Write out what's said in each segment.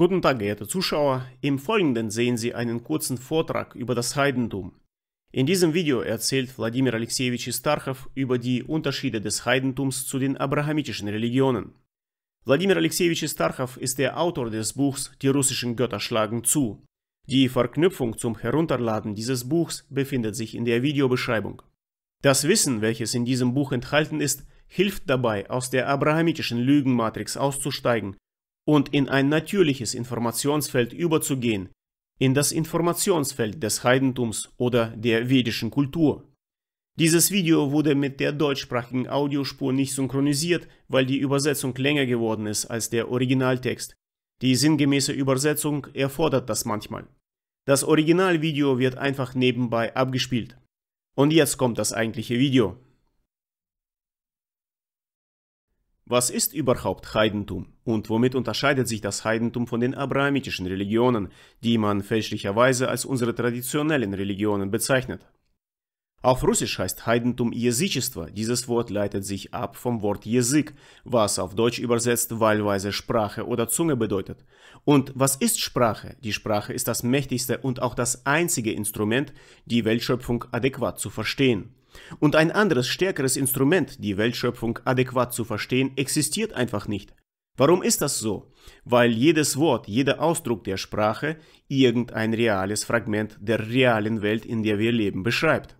Guten Tag, geehrte Zuschauer. Im Folgenden sehen Sie einen kurzen Vortrag über das Heidentum. In diesem Video erzählt Wladimir Alexejewitsch Starchow über die Unterschiede des Heidentums zu den abrahamitischen Religionen. Wladimir Alexejewitsch Starchow ist der Autor des Buchs Die russischen Götter schlagen zu. Die Verknüpfung zum Herunterladen dieses Buchs befindet sich in der Videobeschreibung. Das Wissen, welches in diesem Buch enthalten ist, hilft dabei, aus der abrahamitischen Lügenmatrix auszusteigen und in ein natürliches Informationsfeld überzugehen, in das Informationsfeld des Heidentums oder der vedischen Kultur. Dieses Video wurde mit der deutschsprachigen Audiospur nicht synchronisiert, weil die Übersetzung länger geworden ist als der Originaltext. Die sinngemäße Übersetzung erfordert das manchmal. Das Originalvideo wird einfach nebenbei abgespielt. Und jetzt kommt das eigentliche Video. Was ist überhaupt Heidentum und womit unterscheidet sich das Heidentum von den abrahamitischen Religionen, die man fälschlicherweise als unsere traditionellen Religionen bezeichnet? Auf Russisch heißt Heidentum Jesычество. Dieses Wort leitet sich ab vom Wort Jesik, was auf Deutsch übersetzt wahlweise Sprache oder Zunge bedeutet. Und was ist Sprache? Die Sprache ist das mächtigste und auch das einzige Instrument, die Weltschöpfung adäquat zu verstehen. Und ein anderes, stärkeres Instrument, die Weltschöpfung adäquat zu verstehen, existiert einfach nicht. Warum ist das so? Weil jedes Wort, jeder Ausdruck der Sprache irgendein reales Fragment der realen Welt, in der wir leben, beschreibt.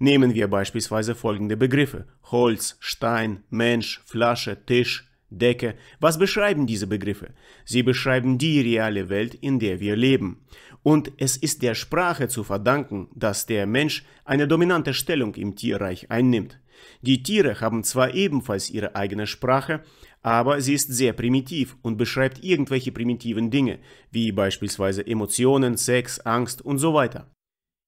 Nehmen wir beispielsweise folgende Begriffe Holz, Stein, Mensch, Flasche, Tisch, Decke. Was beschreiben diese Begriffe? Sie beschreiben die reale Welt, in der wir leben und es ist der Sprache zu verdanken, dass der Mensch eine dominante Stellung im Tierreich einnimmt. Die Tiere haben zwar ebenfalls ihre eigene Sprache, aber sie ist sehr primitiv und beschreibt irgendwelche primitiven Dinge, wie beispielsweise Emotionen, Sex, Angst und so weiter.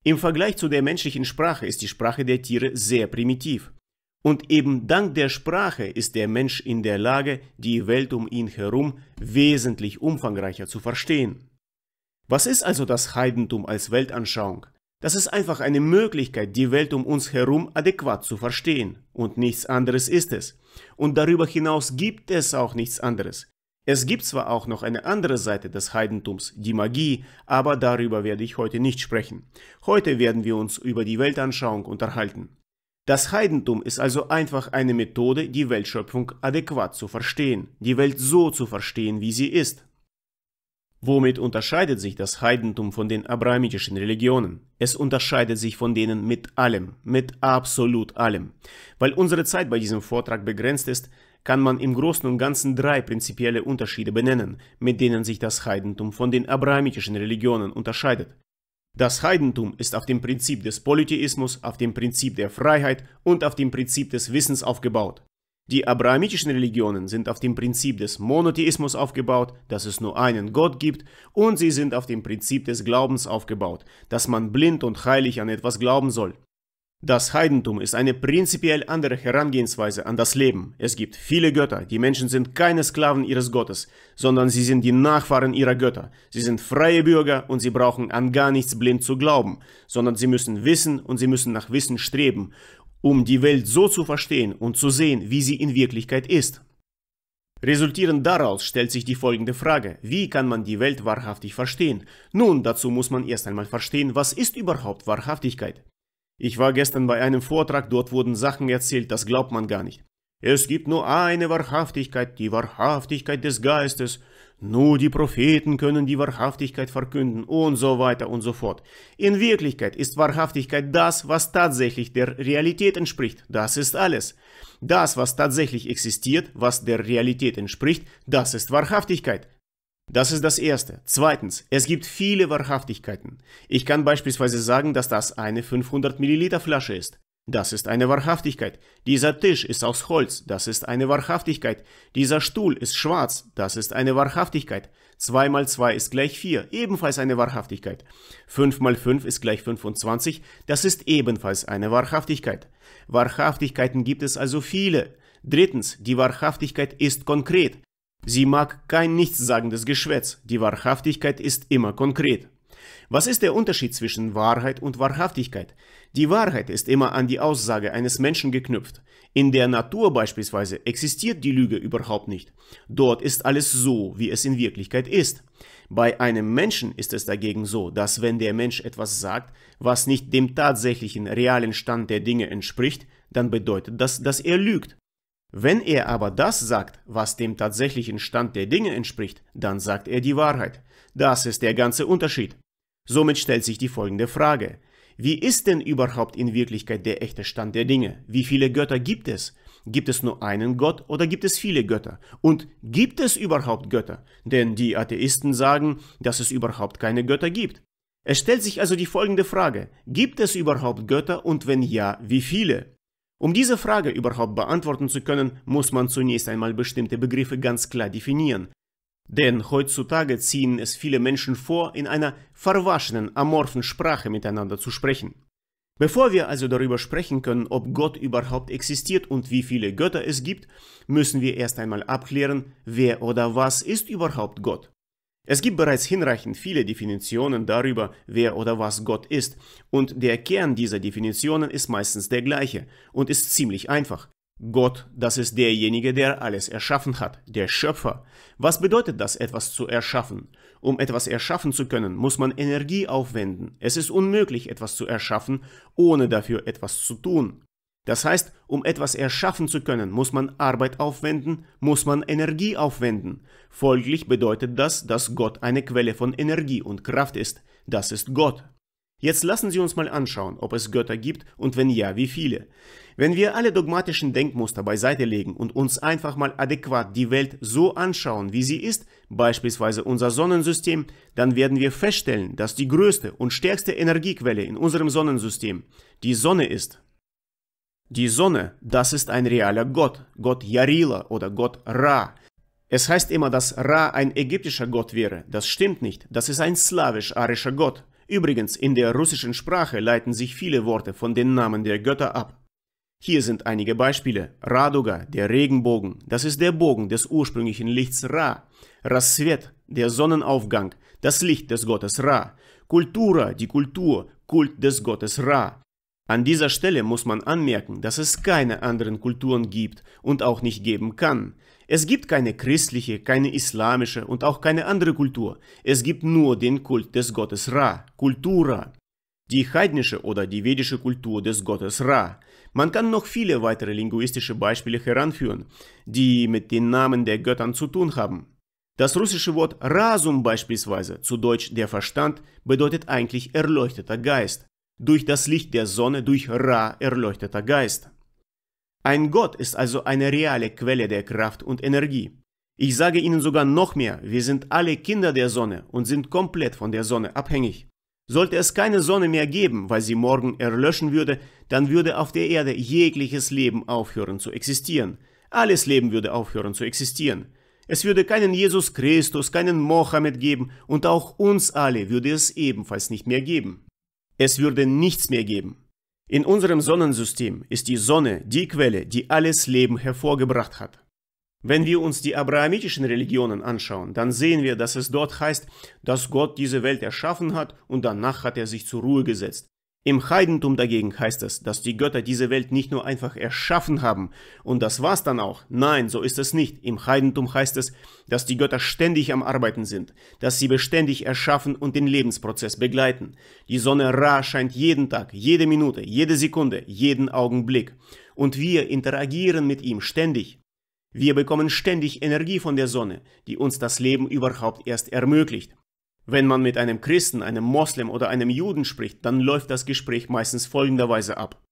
Im Vergleich zu der menschlichen Sprache ist die Sprache der Tiere sehr primitiv. Und eben dank der Sprache ist der Mensch in der Lage, die Welt um ihn herum wesentlich umfangreicher zu verstehen. Was ist also das Heidentum als Weltanschauung? Das ist einfach eine Möglichkeit, die Welt um uns herum adäquat zu verstehen. Und nichts anderes ist es. Und darüber hinaus gibt es auch nichts anderes. Es gibt zwar auch noch eine andere Seite des Heidentums, die Magie, aber darüber werde ich heute nicht sprechen. Heute werden wir uns über die Weltanschauung unterhalten. Das Heidentum ist also einfach eine Methode, die Weltschöpfung adäquat zu verstehen, die Welt so zu verstehen, wie sie ist. Womit unterscheidet sich das Heidentum von den abrahamitischen Religionen? Es unterscheidet sich von denen mit allem, mit absolut allem. Weil unsere Zeit bei diesem Vortrag begrenzt ist, kann man im Großen und Ganzen drei prinzipielle Unterschiede benennen, mit denen sich das Heidentum von den abrahamitischen Religionen unterscheidet. Das Heidentum ist auf dem Prinzip des Polytheismus, auf dem Prinzip der Freiheit und auf dem Prinzip des Wissens aufgebaut. Die abrahamitischen Religionen sind auf dem Prinzip des Monotheismus aufgebaut, dass es nur einen Gott gibt, und sie sind auf dem Prinzip des Glaubens aufgebaut, dass man blind und heilig an etwas glauben soll. Das Heidentum ist eine prinzipiell andere Herangehensweise an das Leben. Es gibt viele Götter, die Menschen sind keine Sklaven ihres Gottes, sondern sie sind die Nachfahren ihrer Götter. Sie sind freie Bürger und sie brauchen an gar nichts blind zu glauben, sondern sie müssen wissen und sie müssen nach Wissen streben um die Welt so zu verstehen und zu sehen, wie sie in Wirklichkeit ist. Resultierend daraus stellt sich die folgende Frage, wie kann man die Welt wahrhaftig verstehen? Nun, dazu muss man erst einmal verstehen, was ist überhaupt Wahrhaftigkeit? Ich war gestern bei einem Vortrag, dort wurden Sachen erzählt, das glaubt man gar nicht. Es gibt nur eine Wahrhaftigkeit, die Wahrhaftigkeit des Geistes, nur die Propheten können die Wahrhaftigkeit verkünden und so weiter und so fort. In Wirklichkeit ist Wahrhaftigkeit das, was tatsächlich der Realität entspricht. Das ist alles. Das, was tatsächlich existiert, was der Realität entspricht, das ist Wahrhaftigkeit. Das ist das Erste. Zweitens, es gibt viele Wahrhaftigkeiten. Ich kann beispielsweise sagen, dass das eine 500 Milliliter Flasche ist. Das ist eine Wahrhaftigkeit. Dieser Tisch ist aus Holz. Das ist eine Wahrhaftigkeit. Dieser Stuhl ist schwarz. Das ist eine Wahrhaftigkeit. 2 mal 2 ist gleich 4. Ebenfalls eine Wahrhaftigkeit. 5 mal 5 ist gleich 25. Das ist ebenfalls eine Wahrhaftigkeit. Wahrhaftigkeiten gibt es also viele. Drittens, die Wahrhaftigkeit ist konkret. Sie mag kein nichtssagendes Geschwätz. Die Wahrhaftigkeit ist immer konkret. Was ist der Unterschied zwischen Wahrheit und Wahrhaftigkeit? Die Wahrheit ist immer an die Aussage eines Menschen geknüpft. In der Natur beispielsweise existiert die Lüge überhaupt nicht. Dort ist alles so, wie es in Wirklichkeit ist. Bei einem Menschen ist es dagegen so, dass wenn der Mensch etwas sagt, was nicht dem tatsächlichen realen Stand der Dinge entspricht, dann bedeutet das, dass er lügt. Wenn er aber das sagt, was dem tatsächlichen Stand der Dinge entspricht, dann sagt er die Wahrheit. Das ist der ganze Unterschied. Somit stellt sich die folgende Frage. Wie ist denn überhaupt in Wirklichkeit der echte Stand der Dinge? Wie viele Götter gibt es? Gibt es nur einen Gott oder gibt es viele Götter? Und gibt es überhaupt Götter? Denn die Atheisten sagen, dass es überhaupt keine Götter gibt. Es stellt sich also die folgende Frage. Gibt es überhaupt Götter und wenn ja, wie viele? Um diese Frage überhaupt beantworten zu können, muss man zunächst einmal bestimmte Begriffe ganz klar definieren. Denn heutzutage ziehen es viele Menschen vor, in einer verwaschenen, amorphen Sprache miteinander zu sprechen. Bevor wir also darüber sprechen können, ob Gott überhaupt existiert und wie viele Götter es gibt, müssen wir erst einmal abklären, wer oder was ist überhaupt Gott. Es gibt bereits hinreichend viele Definitionen darüber, wer oder was Gott ist, und der Kern dieser Definitionen ist meistens der gleiche und ist ziemlich einfach. Gott, das ist derjenige, der alles erschaffen hat, der Schöpfer. Was bedeutet das, etwas zu erschaffen? Um etwas erschaffen zu können, muss man Energie aufwenden. Es ist unmöglich, etwas zu erschaffen, ohne dafür etwas zu tun. Das heißt, um etwas erschaffen zu können, muss man Arbeit aufwenden, muss man Energie aufwenden. Folglich bedeutet das, dass Gott eine Quelle von Energie und Kraft ist. Das ist Gott. Jetzt lassen Sie uns mal anschauen, ob es Götter gibt und wenn ja, wie viele. Wenn wir alle dogmatischen Denkmuster beiseite legen und uns einfach mal adäquat die Welt so anschauen, wie sie ist, beispielsweise unser Sonnensystem, dann werden wir feststellen, dass die größte und stärkste Energiequelle in unserem Sonnensystem die Sonne ist. Die Sonne, das ist ein realer Gott, Gott Yarila oder Gott Ra. Es heißt immer, dass Ra ein ägyptischer Gott wäre. Das stimmt nicht, das ist ein slawisch-arischer Gott. Übrigens, in der russischen Sprache leiten sich viele Worte von den Namen der Götter ab. Hier sind einige Beispiele. Raduga, der Regenbogen, das ist der Bogen des ursprünglichen Lichts Ra. Rassvet, der Sonnenaufgang, das Licht des Gottes Ra. Kultura, die Kultur, Kult des Gottes Ra. An dieser Stelle muss man anmerken, dass es keine anderen Kulturen gibt und auch nicht geben kann. Es gibt keine christliche, keine islamische und auch keine andere Kultur. Es gibt nur den Kult des Gottes Ra, Kultura. Die heidnische oder die vedische Kultur des Gottes Ra. Man kann noch viele weitere linguistische Beispiele heranführen, die mit den Namen der Göttern zu tun haben. Das russische Wort Rasum beispielsweise, zu Deutsch der Verstand, bedeutet eigentlich erleuchteter Geist. Durch das Licht der Sonne, durch Ra erleuchteter Geist. Ein Gott ist also eine reale Quelle der Kraft und Energie. Ich sage Ihnen sogar noch mehr, wir sind alle Kinder der Sonne und sind komplett von der Sonne abhängig. Sollte es keine Sonne mehr geben, weil sie morgen erlöschen würde, dann würde auf der Erde jegliches Leben aufhören zu existieren. Alles Leben würde aufhören zu existieren. Es würde keinen Jesus Christus, keinen Mohammed geben und auch uns alle würde es ebenfalls nicht mehr geben. Es würde nichts mehr geben. In unserem Sonnensystem ist die Sonne die Quelle, die alles Leben hervorgebracht hat. Wenn wir uns die abrahamitischen Religionen anschauen, dann sehen wir, dass es dort heißt, dass Gott diese Welt erschaffen hat und danach hat er sich zur Ruhe gesetzt. Im Heidentum dagegen heißt es, dass die Götter diese Welt nicht nur einfach erschaffen haben und das war's dann auch. Nein, so ist es nicht. Im Heidentum heißt es, dass die Götter ständig am Arbeiten sind, dass sie beständig erschaffen und den Lebensprozess begleiten. Die Sonne Ra scheint jeden Tag, jede Minute, jede Sekunde, jeden Augenblick. Und wir interagieren mit ihm ständig. Wir bekommen ständig Energie von der Sonne, die uns das Leben überhaupt erst ermöglicht. Wenn man mit einem Christen, einem Moslem oder einem Juden spricht, dann läuft das Gespräch meistens folgenderweise ab.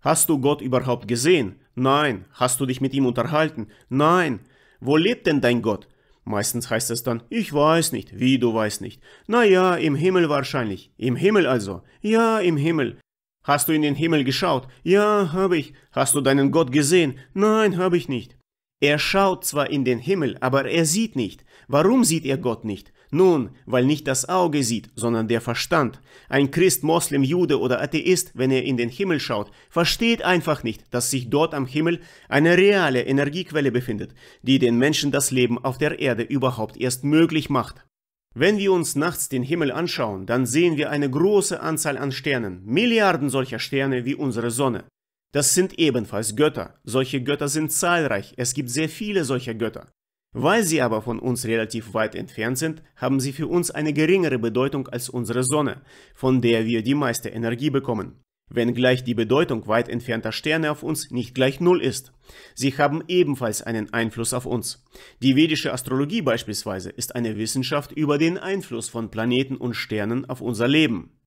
Hast du Gott überhaupt gesehen? Nein. Hast du dich mit ihm unterhalten? Nein. Wo lebt denn dein Gott? Meistens heißt es dann, ich weiß nicht, wie du weißt nicht. Na ja, im Himmel wahrscheinlich. Im Himmel also. Ja, im Himmel. Hast du in den Himmel geschaut? Ja, habe ich. Hast du deinen Gott gesehen? Nein, habe ich nicht. Er schaut zwar in den Himmel, aber er sieht nicht. Warum sieht er Gott nicht? Nun, weil nicht das Auge sieht, sondern der Verstand. Ein Christ, Moslem, Jude oder Atheist, wenn er in den Himmel schaut, versteht einfach nicht, dass sich dort am Himmel eine reale Energiequelle befindet, die den Menschen das Leben auf der Erde überhaupt erst möglich macht. Wenn wir uns nachts den Himmel anschauen, dann sehen wir eine große Anzahl an Sternen, Milliarden solcher Sterne wie unsere Sonne. Das sind ebenfalls Götter. Solche Götter sind zahlreich. Es gibt sehr viele solcher Götter. Weil sie aber von uns relativ weit entfernt sind, haben sie für uns eine geringere Bedeutung als unsere Sonne, von der wir die meiste Energie bekommen. Wenngleich die Bedeutung weit entfernter Sterne auf uns nicht gleich Null ist. Sie haben ebenfalls einen Einfluss auf uns. Die vedische Astrologie beispielsweise ist eine Wissenschaft über den Einfluss von Planeten und Sternen auf unser Leben.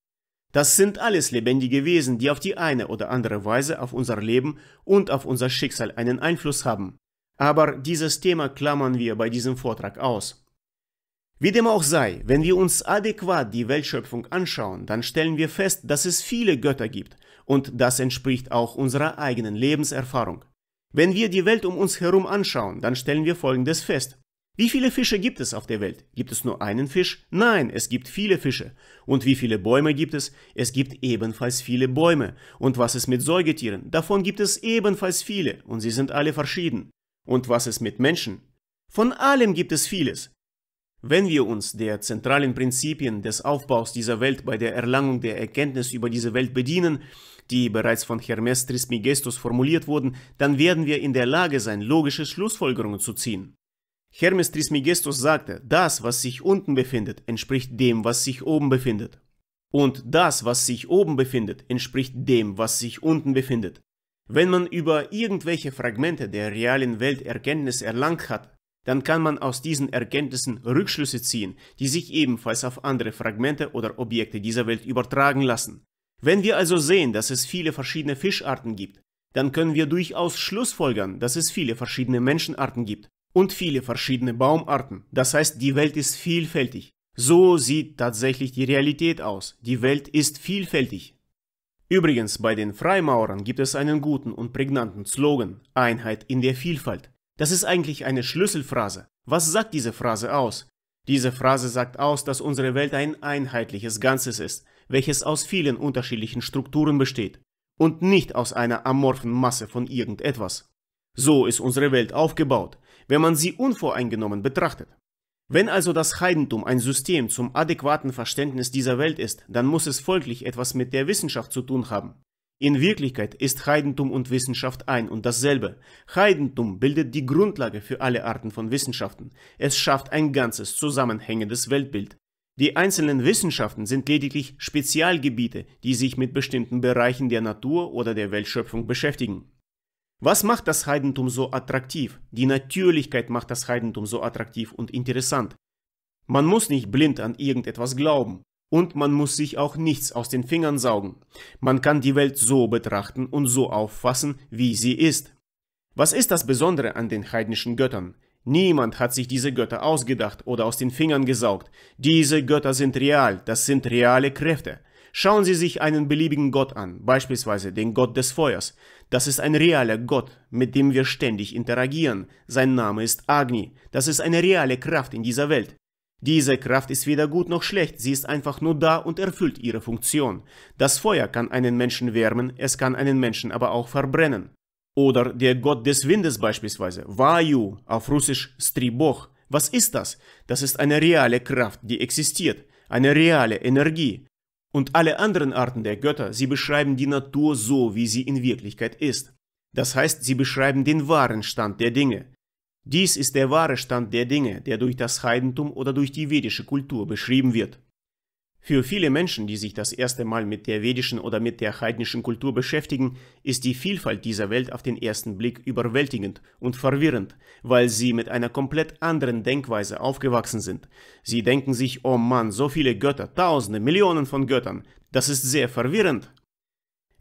Das sind alles lebendige Wesen, die auf die eine oder andere Weise auf unser Leben und auf unser Schicksal einen Einfluss haben. Aber dieses Thema klammern wir bei diesem Vortrag aus. Wie dem auch sei, wenn wir uns adäquat die Weltschöpfung anschauen, dann stellen wir fest, dass es viele Götter gibt und das entspricht auch unserer eigenen Lebenserfahrung. Wenn wir die Welt um uns herum anschauen, dann stellen wir Folgendes fest. Wie viele Fische gibt es auf der Welt? Gibt es nur einen Fisch? Nein, es gibt viele Fische. Und wie viele Bäume gibt es? Es gibt ebenfalls viele Bäume. Und was ist mit Säugetieren? Davon gibt es ebenfalls viele und sie sind alle verschieden. Und was ist mit Menschen? Von allem gibt es vieles. Wenn wir uns der zentralen Prinzipien des Aufbaus dieser Welt bei der Erlangung der Erkenntnis über diese Welt bedienen, die bereits von Hermes Trismegistus formuliert wurden, dann werden wir in der Lage sein, logische Schlussfolgerungen zu ziehen. Hermes Trismegistus sagte, das, was sich unten befindet, entspricht dem, was sich oben befindet. Und das, was sich oben befindet, entspricht dem, was sich unten befindet. Wenn man über irgendwelche Fragmente der realen Welt Erkenntnis erlangt hat, dann kann man aus diesen Erkenntnissen Rückschlüsse ziehen, die sich ebenfalls auf andere Fragmente oder Objekte dieser Welt übertragen lassen. Wenn wir also sehen, dass es viele verschiedene Fischarten gibt, dann können wir durchaus schlussfolgern, dass es viele verschiedene Menschenarten gibt und viele verschiedene Baumarten. Das heißt, die Welt ist vielfältig. So sieht tatsächlich die Realität aus. Die Welt ist vielfältig. Übrigens, bei den Freimaurern gibt es einen guten und prägnanten Slogan, Einheit in der Vielfalt. Das ist eigentlich eine Schlüsselphrase. Was sagt diese Phrase aus? Diese Phrase sagt aus, dass unsere Welt ein einheitliches Ganzes ist, welches aus vielen unterschiedlichen Strukturen besteht und nicht aus einer amorphen Masse von irgendetwas. So ist unsere Welt aufgebaut, wenn man sie unvoreingenommen betrachtet. Wenn also das Heidentum ein System zum adäquaten Verständnis dieser Welt ist, dann muss es folglich etwas mit der Wissenschaft zu tun haben. In Wirklichkeit ist Heidentum und Wissenschaft ein und dasselbe. Heidentum bildet die Grundlage für alle Arten von Wissenschaften. Es schafft ein ganzes, zusammenhängendes Weltbild. Die einzelnen Wissenschaften sind lediglich Spezialgebiete, die sich mit bestimmten Bereichen der Natur oder der Weltschöpfung beschäftigen. Was macht das Heidentum so attraktiv? Die Natürlichkeit macht das Heidentum so attraktiv und interessant. Man muss nicht blind an irgendetwas glauben und man muss sich auch nichts aus den Fingern saugen. Man kann die Welt so betrachten und so auffassen, wie sie ist. Was ist das Besondere an den heidnischen Göttern? Niemand hat sich diese Götter ausgedacht oder aus den Fingern gesaugt. Diese Götter sind real, das sind reale Kräfte. Schauen Sie sich einen beliebigen Gott an, beispielsweise den Gott des Feuers. Das ist ein realer Gott, mit dem wir ständig interagieren. Sein Name ist Agni. Das ist eine reale Kraft in dieser Welt. Diese Kraft ist weder gut noch schlecht, sie ist einfach nur da und erfüllt ihre Funktion. Das Feuer kann einen Menschen wärmen, es kann einen Menschen aber auch verbrennen. Oder der Gott des Windes beispielsweise, Vayu, auf Russisch Striboch. Was ist das? Das ist eine reale Kraft, die existiert, eine reale Energie und alle anderen Arten der Götter, sie beschreiben die Natur so, wie sie in Wirklichkeit ist. Das heißt, sie beschreiben den wahren Stand der Dinge. Dies ist der wahre Stand der Dinge, der durch das Heidentum oder durch die vedische Kultur beschrieben wird. Für viele Menschen, die sich das erste Mal mit der vedischen oder mit der heidnischen Kultur beschäftigen, ist die Vielfalt dieser Welt auf den ersten Blick überwältigend und verwirrend, weil sie mit einer komplett anderen Denkweise aufgewachsen sind. Sie denken sich, oh Mann, so viele Götter, tausende, Millionen von Göttern, das ist sehr verwirrend.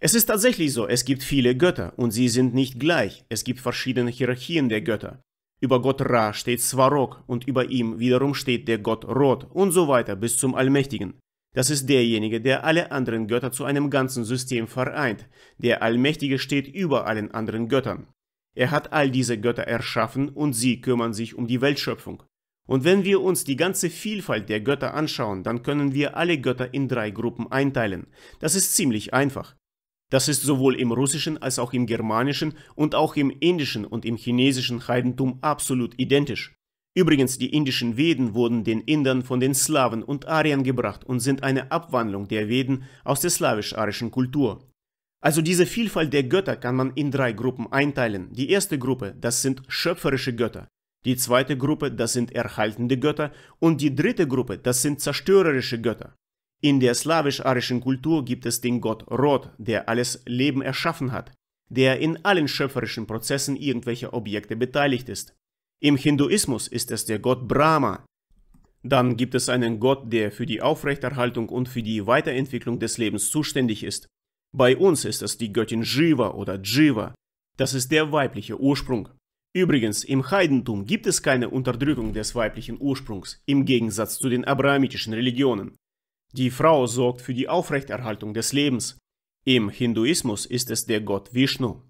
Es ist tatsächlich so, es gibt viele Götter und sie sind nicht gleich, es gibt verschiedene Hierarchien der Götter. Über Gott Ra steht Svarog und über ihm wiederum steht der Gott Rot und so weiter bis zum Allmächtigen. Das ist derjenige, der alle anderen Götter zu einem ganzen System vereint. Der Allmächtige steht über allen anderen Göttern. Er hat all diese Götter erschaffen und sie kümmern sich um die Weltschöpfung. Und wenn wir uns die ganze Vielfalt der Götter anschauen, dann können wir alle Götter in drei Gruppen einteilen. Das ist ziemlich einfach. Das ist sowohl im russischen als auch im germanischen und auch im indischen und im chinesischen Heidentum absolut identisch. Übrigens, die indischen Veden wurden den Indern von den Slawen und Ariern gebracht und sind eine Abwandlung der Veden aus der slawisch-arischen Kultur. Also diese Vielfalt der Götter kann man in drei Gruppen einteilen. Die erste Gruppe, das sind schöpferische Götter. Die zweite Gruppe, das sind erhaltende Götter. Und die dritte Gruppe, das sind zerstörerische Götter. In der slawisch-arischen Kultur gibt es den Gott Rot, der alles Leben erschaffen hat, der in allen schöpferischen Prozessen irgendwelcher Objekte beteiligt ist. Im Hinduismus ist es der Gott Brahma. Dann gibt es einen Gott, der für die Aufrechterhaltung und für die Weiterentwicklung des Lebens zuständig ist. Bei uns ist es die Göttin Shiva oder Jiva. Das ist der weibliche Ursprung. Übrigens, im Heidentum gibt es keine Unterdrückung des weiblichen Ursprungs, im Gegensatz zu den abrahamitischen Religionen. Die Frau sorgt für die Aufrechterhaltung des Lebens. Im Hinduismus ist es der Gott Vishnu.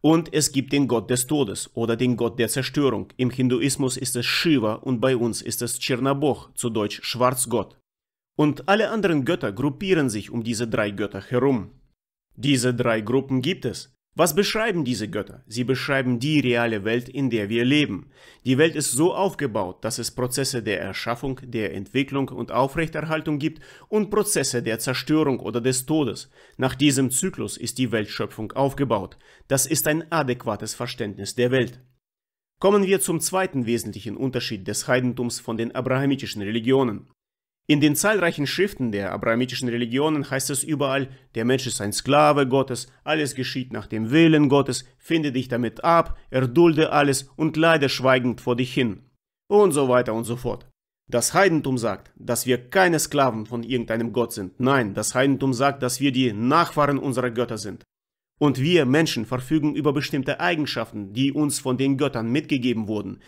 Und es gibt den Gott des Todes oder den Gott der Zerstörung. Im Hinduismus ist es Shiva und bei uns ist es Tschernaboch, zu Deutsch Schwarzgott. Und alle anderen Götter gruppieren sich um diese drei Götter herum. Diese drei Gruppen gibt es. Was beschreiben diese Götter? Sie beschreiben die reale Welt, in der wir leben. Die Welt ist so aufgebaut, dass es Prozesse der Erschaffung, der Entwicklung und Aufrechterhaltung gibt und Prozesse der Zerstörung oder des Todes. Nach diesem Zyklus ist die Weltschöpfung aufgebaut. Das ist ein adäquates Verständnis der Welt. Kommen wir zum zweiten wesentlichen Unterschied des Heidentums von den abrahamitischen Religionen. In den zahlreichen Schriften der abrahamitischen Religionen heißt es überall, der Mensch ist ein Sklave Gottes, alles geschieht nach dem Willen Gottes, finde dich damit ab, erdulde alles und leide schweigend vor dich hin. Und so weiter und so fort. Das Heidentum sagt, dass wir keine Sklaven von irgendeinem Gott sind. Nein, das Heidentum sagt, dass wir die Nachfahren unserer Götter sind. Und wir Menschen verfügen über bestimmte Eigenschaften, die uns von den Göttern mitgegeben wurden,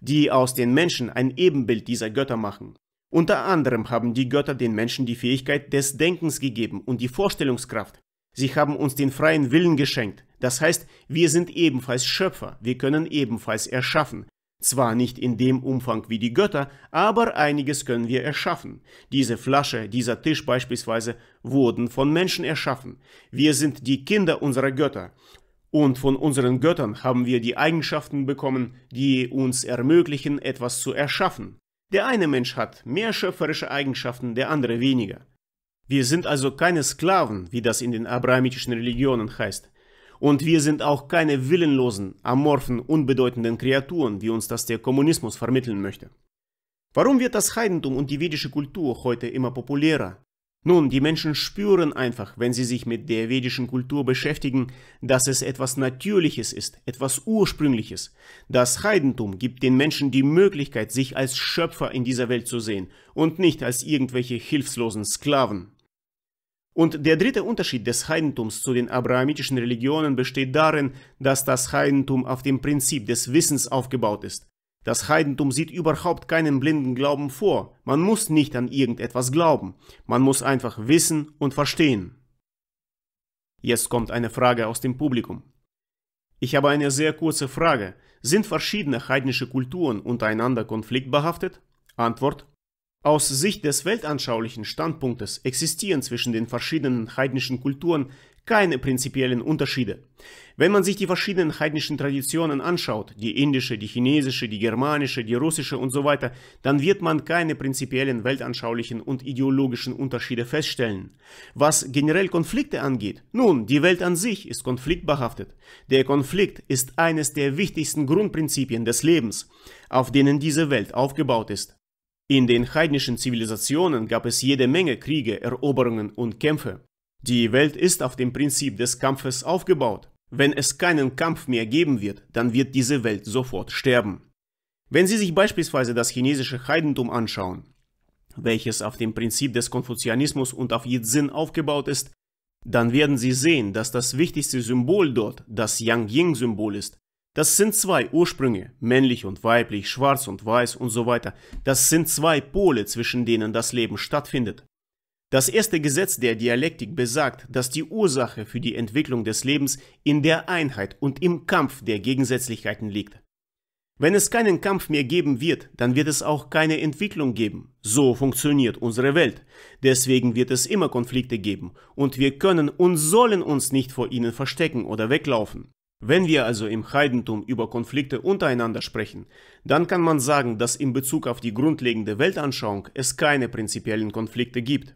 die aus den Menschen ein Ebenbild dieser Götter machen. Unter anderem haben die Götter den Menschen die Fähigkeit des Denkens gegeben und die Vorstellungskraft. Sie haben uns den freien Willen geschenkt. Das heißt, wir sind ebenfalls Schöpfer, wir können ebenfalls erschaffen. Zwar nicht in dem Umfang wie die Götter, aber einiges können wir erschaffen. Diese Flasche, dieser Tisch beispielsweise wurden von Menschen erschaffen. Wir sind die Kinder unserer Götter. Und von unseren Göttern haben wir die Eigenschaften bekommen, die uns ermöglichen, etwas zu erschaffen. Der eine Mensch hat mehr schöpferische Eigenschaften, der andere weniger. Wir sind also keine Sklaven, wie das in den abrahamitischen Religionen heißt. Und wir sind auch keine willenlosen, amorphen, unbedeutenden Kreaturen, wie uns das der Kommunismus vermitteln möchte. Warum wird das Heidentum und die vedische Kultur heute immer populärer, nun, die Menschen spüren einfach, wenn sie sich mit der vedischen Kultur beschäftigen, dass es etwas Natürliches ist, etwas Ursprüngliches. Das Heidentum gibt den Menschen die Möglichkeit, sich als Schöpfer in dieser Welt zu sehen und nicht als irgendwelche hilflosen Sklaven. Und der dritte Unterschied des Heidentums zu den abrahamitischen Religionen besteht darin, dass das Heidentum auf dem Prinzip des Wissens aufgebaut ist. Das Heidentum sieht überhaupt keinen blinden Glauben vor. Man muss nicht an irgendetwas glauben. Man muss einfach wissen und verstehen. Jetzt kommt eine Frage aus dem Publikum. Ich habe eine sehr kurze Frage. Sind verschiedene heidnische Kulturen untereinander konfliktbehaftet? Antwort. Aus Sicht des weltanschaulichen Standpunktes existieren zwischen den verschiedenen heidnischen Kulturen keine prinzipiellen Unterschiede. Wenn man sich die verschiedenen heidnischen Traditionen anschaut, die indische, die chinesische, die germanische, die russische und so weiter, dann wird man keine prinzipiellen weltanschaulichen und ideologischen Unterschiede feststellen. Was generell Konflikte angeht, nun, die Welt an sich ist konfliktbehaftet. Der Konflikt ist eines der wichtigsten Grundprinzipien des Lebens, auf denen diese Welt aufgebaut ist. In den heidnischen Zivilisationen gab es jede Menge Kriege, Eroberungen und Kämpfe. Die Welt ist auf dem Prinzip des Kampfes aufgebaut. Wenn es keinen Kampf mehr geben wird, dann wird diese Welt sofort sterben. Wenn Sie sich beispielsweise das chinesische Heidentum anschauen, welches auf dem Prinzip des Konfuzianismus und auf Yitzin aufgebaut ist, dann werden Sie sehen, dass das wichtigste Symbol dort das yang ying symbol ist. Das sind zwei Ursprünge, männlich und weiblich, schwarz und weiß und so weiter. Das sind zwei Pole, zwischen denen das Leben stattfindet. Das erste Gesetz der Dialektik besagt, dass die Ursache für die Entwicklung des Lebens in der Einheit und im Kampf der Gegensätzlichkeiten liegt. Wenn es keinen Kampf mehr geben wird, dann wird es auch keine Entwicklung geben. So funktioniert unsere Welt. Deswegen wird es immer Konflikte geben und wir können und sollen uns nicht vor ihnen verstecken oder weglaufen. Wenn wir also im Heidentum über Konflikte untereinander sprechen, dann kann man sagen, dass in Bezug auf die grundlegende Weltanschauung es keine prinzipiellen Konflikte gibt.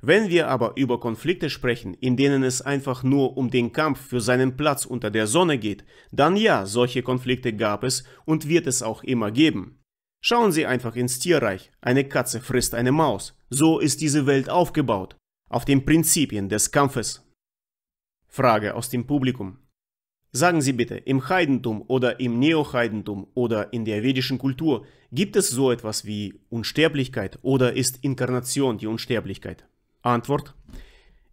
Wenn wir aber über Konflikte sprechen, in denen es einfach nur um den Kampf für seinen Platz unter der Sonne geht, dann ja, solche Konflikte gab es und wird es auch immer geben. Schauen Sie einfach ins Tierreich, eine Katze frisst eine Maus, so ist diese Welt aufgebaut, auf den Prinzipien des Kampfes. Frage aus dem Publikum. Sagen Sie bitte, im Heidentum oder im Neoheidentum oder in der vedischen Kultur gibt es so etwas wie Unsterblichkeit oder ist Inkarnation die Unsterblichkeit? Antwort.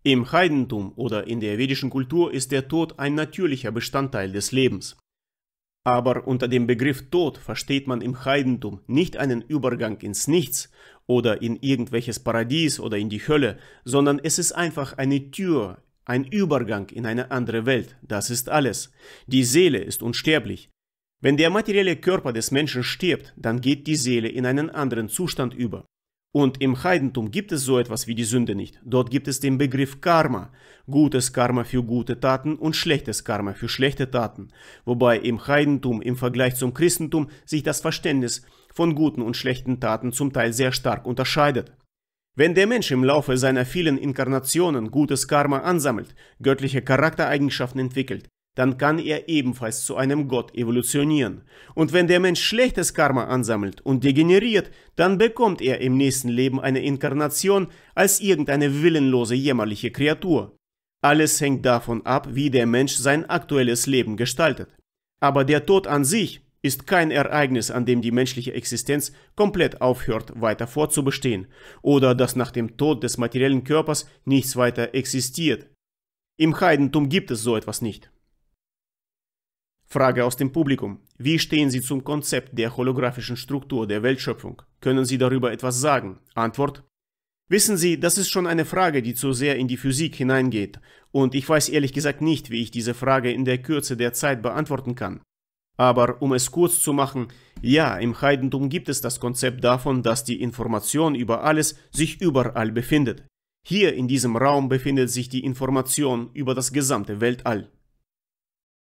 Im Heidentum oder in der vedischen Kultur ist der Tod ein natürlicher Bestandteil des Lebens. Aber unter dem Begriff Tod versteht man im Heidentum nicht einen Übergang ins Nichts oder in irgendwelches Paradies oder in die Hölle, sondern es ist einfach eine Tür, ein Übergang in eine andere Welt, das ist alles. Die Seele ist unsterblich. Wenn der materielle Körper des Menschen stirbt, dann geht die Seele in einen anderen Zustand über. Und im Heidentum gibt es so etwas wie die Sünde nicht. Dort gibt es den Begriff Karma. Gutes Karma für gute Taten und schlechtes Karma für schlechte Taten. Wobei im Heidentum im Vergleich zum Christentum sich das Verständnis von guten und schlechten Taten zum Teil sehr stark unterscheidet. Wenn der Mensch im Laufe seiner vielen Inkarnationen gutes Karma ansammelt, göttliche Charaktereigenschaften entwickelt, dann kann er ebenfalls zu einem Gott evolutionieren. Und wenn der Mensch schlechtes Karma ansammelt und degeneriert, dann bekommt er im nächsten Leben eine Inkarnation als irgendeine willenlose, jämmerliche Kreatur. Alles hängt davon ab, wie der Mensch sein aktuelles Leben gestaltet. Aber der Tod an sich ist kein Ereignis, an dem die menschliche Existenz komplett aufhört, weiter vorzubestehen, oder dass nach dem Tod des materiellen Körpers nichts weiter existiert. Im Heidentum gibt es so etwas nicht. Frage aus dem Publikum. Wie stehen Sie zum Konzept der holographischen Struktur der Weltschöpfung? Können Sie darüber etwas sagen? Antwort. Wissen Sie, das ist schon eine Frage, die zu sehr in die Physik hineingeht, und ich weiß ehrlich gesagt nicht, wie ich diese Frage in der Kürze der Zeit beantworten kann. Aber um es kurz zu machen, ja, im Heidentum gibt es das Konzept davon, dass die Information über alles sich überall befindet. Hier in diesem Raum befindet sich die Information über das gesamte Weltall.